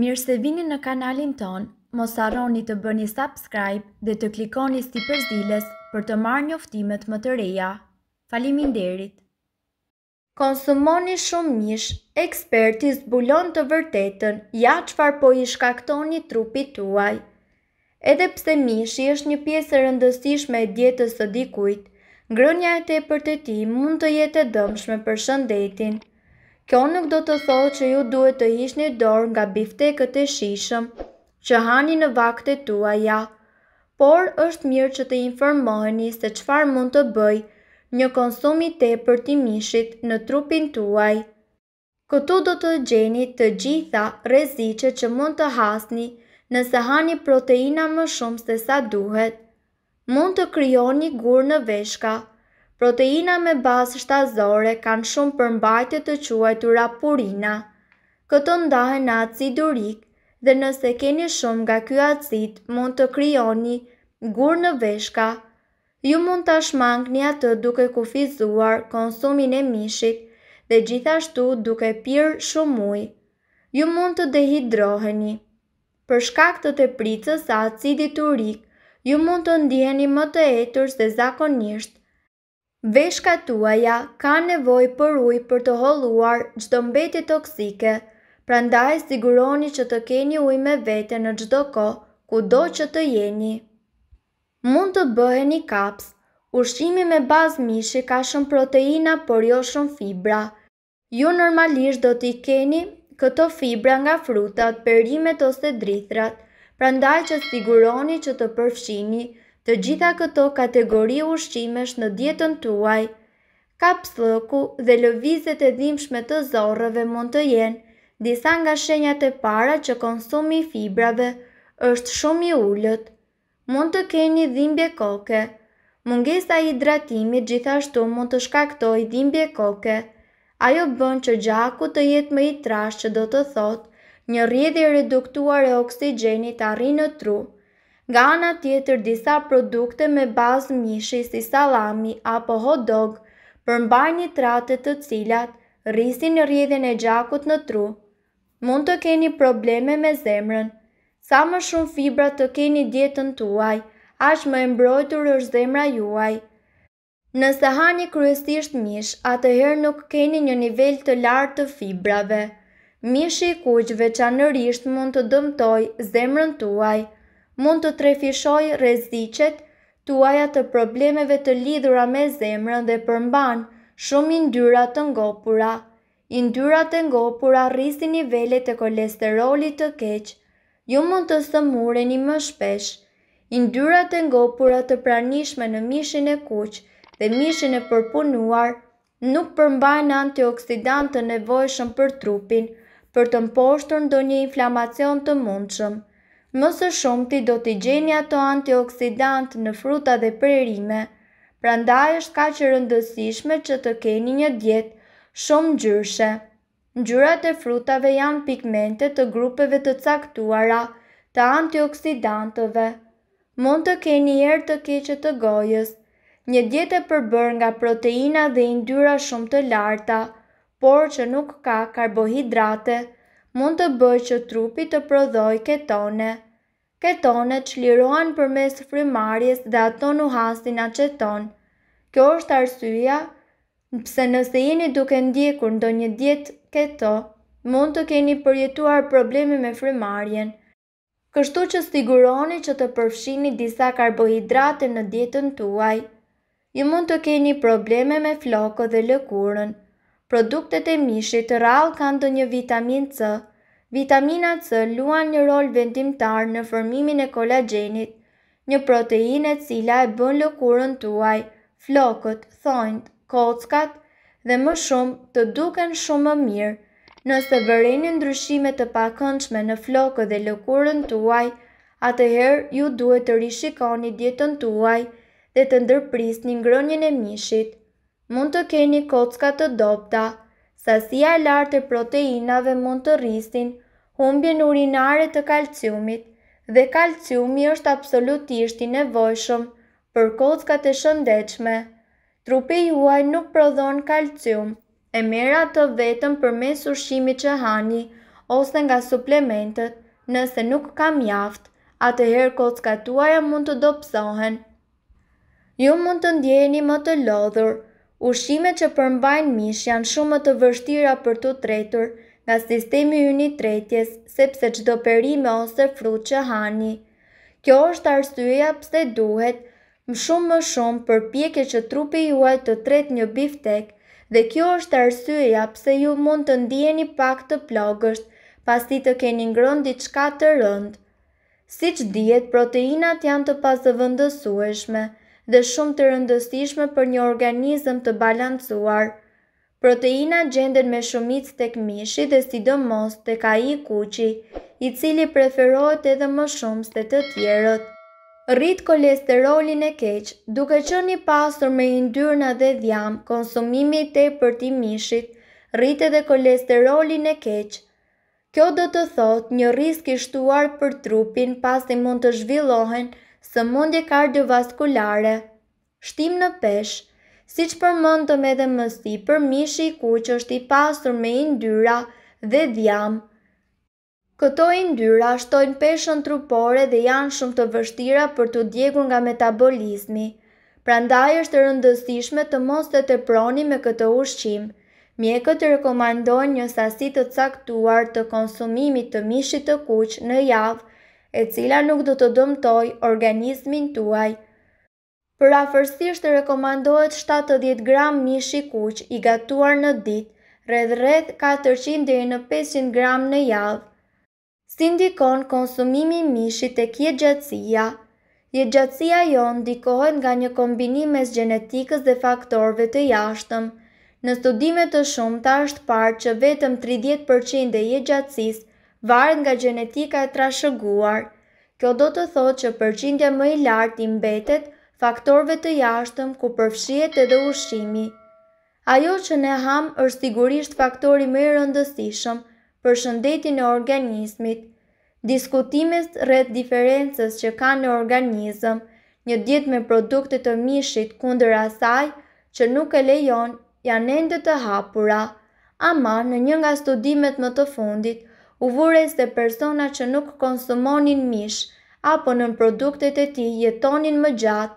Mirë se vini në kanalin ton, mos arroni të bëni subscribe dhe të klikoni sti përzilës për të marrë një oftimet më të reja. Falimin derit! Konsumoni shumë mish, ekspertis zbulon të vërtetën ja qfar po i shkaktoni trupi tuaj. Edhe pse mishi i është një pjesë rëndësishme e djetës së dikuit, grënja e te për të ti mund të jetë e dëmshme për shëndetin. Kjo nuk do të thotë që ju duhet të hishni dorë nga bifte këtë e shishëm, që hani në vakte tua ja, por është mirë që të informoheni se qfar mund të bëj një konsumi te për ti mishit në trupin tuaj. Këtu do të gjeni të gjitha rezice që mund të hasni nëse hani proteina më shumë se sa duhet. Mund të kryoni gurë në veshka, Proteina me bazë shtazore kanë shumë përmbajtje të quajtur purina. Këto ndahen në acid urik dhe nëse keni shumë nga ky acid, mund të krijoni gur në veshka. Ju mund ta shmangni atë duke kufizuar konsumin e mishit dhe gjithashtu duke pirë shumë ujë. Ju mund të dehidroheni. Për shkak të tepritës së acidit urik, ju mund të ndiheni më të etur se zakonisht. Veshka tuaja ka nevoj për uj për të holuar gjdo mbeti toksike, pra ndaj siguroni që të keni uj me vete në gjdo ko, ku do që të jeni. Mund të bëhe një kaps, ushqimi me bazë mishi ka shumë proteina por jo shumë fibra. Ju normalisht do t'i keni këto fibra nga frutat, perimet ose drithrat, pra ndaj që siguroni që të përfshini Të gjitha këto kategori ushqimesh në dietën tuaj, kapsloku dhe lëvizet e dhimshme të zorrëve mund të jenë disa nga shenjat e para që konsumi i fibrave është shumë i ulët. Mund të keni dhimbje koke. Mungesa e hidratimit gjithashtu mund të shkaktojë dhimbje koke. Ajo bën që gjaku të jetë më i trashë, do të thotë, një rrjedhje reduktuar e oksigjenit arrin në tru. Nga ana tjetër, disa produkte me bazë mishi si salami apo hot dog përmbajnë nitrate të cilat rrisin rrjedhjen e gjakut në tru. Mund të keni probleme me zemrën. Sa më shumë fibra të keni dietën tuaj, aq më e mbrojtur është zemra juaj. Nëse hani kryesisht mish, atëherë nuk keni një nivel të lartë të fibrave. Mishi i kuq veçanërisht mund të dëmtoj zemrën tuaj mund të trefishoj rezicet, tuaja të problemeve të lidhura me zemrën dhe përmban shumë indyrat të ngopura. Indyrat të ngopura rrisi nivellet e kolesterolit të keq, ju mund të sëmure një më shpesh. Indyrat të ngopura të pranishme në mishin e kuq dhe mishin e përpunuar, nuk përmbajnë antioksidant të nevojshëm për trupin, për të mposhtër ndonjë inflamacion të mundshëm më së shumti do t'i gjeni ato antioksidant në fruta dhe prerime, pra është ka që rëndësishme që të keni një djetë shumë gjyrshe. Ngjyrat e frutave janë pigmente të grupeve të caktuara të antioksidantëve. Mund të keni erë të keqe të gojës, një dietë e përbër nga proteina dhe yndyra shumë të larta, por që nuk ka karbohidrate, mund të bëj që trupi të prodhoj ketone. Ketone që lirohen për mes frimarjes dhe ato nuhasin hasin aceton. Kjo është arsyja, pse nëse jeni duke ndjekur ndo një djetë keto, mund të keni përjetuar probleme me frimarjen. Kështu që stiguroni që të përfshini disa karbohidrate në djetën tuaj, ju mund të keni probleme me floko dhe lëkurën. Produktet e mishit të rral kanë të një vitamin C. Vitamina C luan një rol vendimtar në formimin e kolagenit, një protein e cila e bën lëkurën tuaj, flokët, thonjt, kockat dhe më shumë të duken shumë më mirë. Nëse vëreni ndryshime të pakënçme në flokët dhe lëkurën tuaj, atëherë ju duhet të rishikoni djetën tuaj dhe të ndërpris një ngronjën e mishit mund të keni kocka të dopta, sasia e lartë të proteinave mund të rristin, humbjen urinare të kalciumit dhe kalciumi është absolutisht i nevojshëm për kocka të shëndechme. Trupi juaj nuk prodhon kalcium, e mera të vetëm për mes që hani ose nga suplementet, nëse nuk ka mjaft, atëherë kocka tuaja mund të dopsohen. Ju mund të ndjeni më të lodhur, Ushime që përmbajnë mish janë shumë të vështira për të tretur nga sistemi ju tretjes, sepse që do perime ose frut që hani. Kjo është arsyeja pëse duhet më shumë më shumë për pjekje që trupi juaj të tret një biftek dhe kjo është arsyeja pëse ju mund të ndjeni pak të plogështë pasi të keni ngronë diçka të rëndë. Si që djetë, proteinat janë të pasëvëndësueshme dhe shumë të rëndësishme për një organizëm të balancuar. Proteina gjenden me shumic të këmishi dhe sidomos të ka i kuqi, i cili preferohet edhe më shumë se të tjerët. Rrit kolesterolin e keq, duke që një pasur me indyrna dhe dhjam, konsumimi të për ti mishit, rrit edhe kolesterolin e keq. Kjo do të thot një risk i shtuar për trupin pas të mund të zhvillohen sëmundje kardiovaskulare, shtim në pesh, si që përmëndëm edhe mësi për mishi i kuqë është i pasur me indyra dhe dhjam. Këto indyra shtojnë peshën trupore dhe janë shumë të vështira për të djegur nga metabolizmi, pra ndaj është rëndësishme të mos të të proni me këtë ushqim. Mjekët të rekomandojnë një sasit të caktuar të konsumimit të mishit të kuqë në javë e cila nuk do të dëmtoj organizmin tuaj. Për afërsisht rekomandohet 70 gram mishi kuq i gatuar në dit, rreth rreth 400 dhe në 500 gram në javë. Si ndikon konsumimi mishi të kje gjatsia? Je gjatsia jonë ndikohet nga një kombinim mes genetikës dhe faktorve të jashtëm. Në studime të shumë të është parë që vetëm 30% e je gjatsisë varet nga gjenetika e trashëguar. Kjo do të thotë që përqindja më i lartë i mbetet faktorve të jashtëm ku përfshihet edhe ushqimi. Ajo që ne ham është sigurisht faktori më i rëndësishëm për shëndetin e organizmit. Diskutimet rreth diferencës që kanë në organizëm, një dietë me produkte të mishit kundër asaj që nuk e lejon, janë ende të hapura. Ama në një nga studimet më të fundit, u vures dhe persona që nuk konsumonin mish, apo në produktet e ti jetonin më gjatë,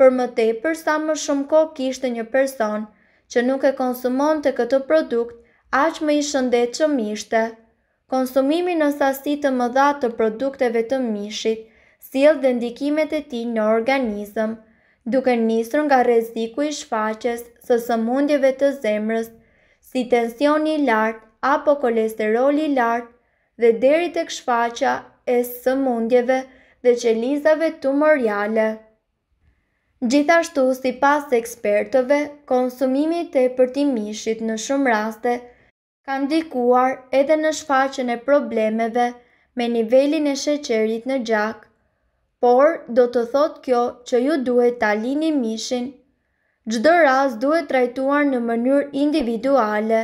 për më te përsa më shumë ko kishtë një person që nuk e konsumon të këtë produkt, aq më i shëndet që mishte. Konsumimi në sasit të më dhatë të produkteve të mishit, s'il dhe ndikimet e ti në organizëm, duke njësër nga reziku i shfaqes së sëmundjeve të zemrës, si tensioni lartë apo kolesteroli lart dhe deri tek shfaqja e sëmundjeve dhe qelizave tumoriale. Gjithashtu, si pas ekspertëve, konsumimi të mishit në shumë raste ka ndikuar edhe në shfaqen e problemeve me nivelin e sheqerit në gjak, por do të thot kjo që ju duhet ta lini mishin, gjdo ras duhet trajtuar në mënyrë individuale.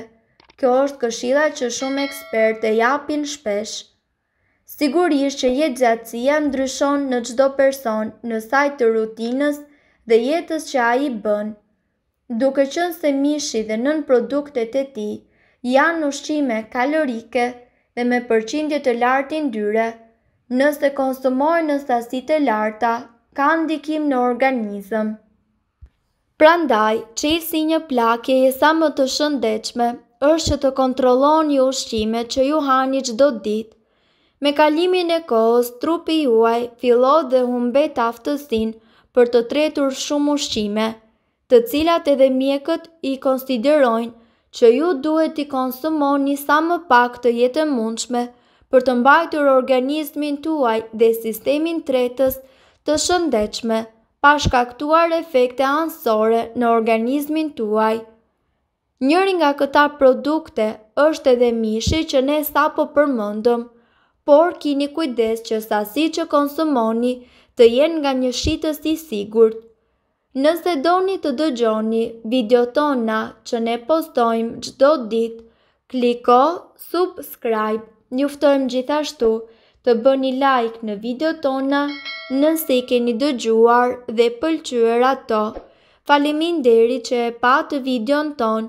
Kjo është këshilla që shumë ekspertë e japin shpesh. Sigurisht që jetë gjatësia ndryshon në gjdo person në sajtë të rutinës dhe jetës që a i bënë. Duke qënë se mishi dhe nën produktet e ti janë ushqime kalorike dhe me përqindje të lartë dyre, nëse konsumojnë në sasit e larta, ka ndikim në organizëm. Prandaj, qilë si një plakje e sa më të shëndechme është që të kontrolloni ushqimet që ju hani çdo ditë. Me kalimin e kohës, trupi juaj filo dhe humbet aftësin për të tretur shumë ushqime, të cilat edhe mjekët i konsiderojnë që ju duhet i konsumon një sa më pak të jetë mundshme për të mbajtur organizmin tuaj dhe sistemin tretës të shëndechme, këtuar efekte ansore në organizmin tuaj. Njëri nga këta produkte është edhe mishi që ne sapo përmendëm, por kini kujdes që sasi që konsumoni të jenë nga një shitës i sigurt. Nëse doni të dëgjoni video tona që ne postojmë gjdo dit, kliko subscribe. Njuftojmë gjithashtu të bëni like në video tona nëse i keni dëgjuar dhe pëlqyër ato. Falimin deri që e patë video videon tonë.